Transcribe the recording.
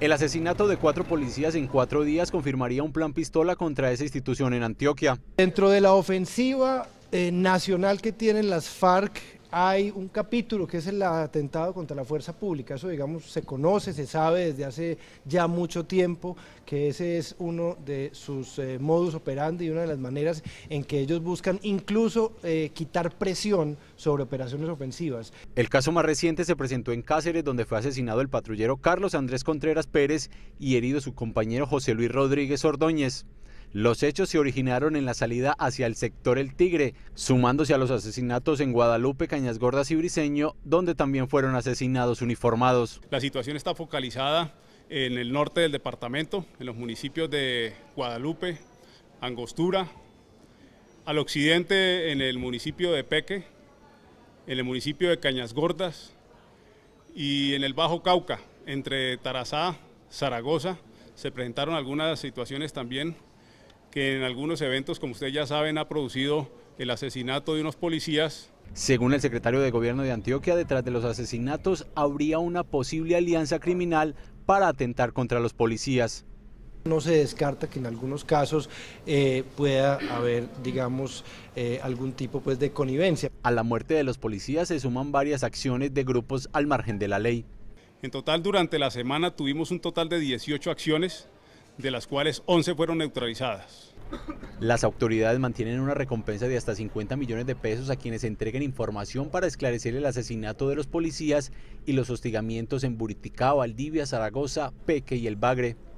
El asesinato de cuatro policías en cuatro días confirmaría un plan pistola contra esa institución en Antioquia. Dentro de la ofensiva eh, nacional que tienen las FARC hay un capítulo que es el atentado contra la fuerza pública. Eso, digamos, se conoce, se sabe desde hace ya mucho tiempo que ese es uno de sus eh, modus operandi y una de las maneras en que ellos buscan incluso eh, quitar presión sobre operaciones ofensivas. El caso más reciente se presentó en Cáceres, donde fue asesinado el patrullero Carlos Andrés Contreras Pérez y herido su compañero José Luis Rodríguez Ordóñez. Los hechos se originaron en la salida hacia el sector El Tigre, sumándose a los asesinatos en Guadalupe, Cañas Gordas y Briseño, donde también fueron asesinados uniformados. La situación está focalizada en el norte del departamento, en los municipios de Guadalupe, Angostura, al occidente en el municipio de Peque, en el municipio de Cañas Gordas y en el Bajo Cauca, entre Tarazá, Zaragoza, se presentaron algunas situaciones también que en algunos eventos, como ustedes ya saben, ha producido el asesinato de unos policías. Según el secretario de Gobierno de Antioquia, detrás de los asesinatos habría una posible alianza criminal para atentar contra los policías. No se descarta que en algunos casos eh, pueda haber, digamos, eh, algún tipo pues, de connivencia. A la muerte de los policías se suman varias acciones de grupos al margen de la ley. En total, durante la semana tuvimos un total de 18 acciones de las cuales 11 fueron neutralizadas. Las autoridades mantienen una recompensa de hasta 50 millones de pesos a quienes entreguen información para esclarecer el asesinato de los policías y los hostigamientos en Buriticao, Valdivia, Zaragoza, Peque y El Bagre.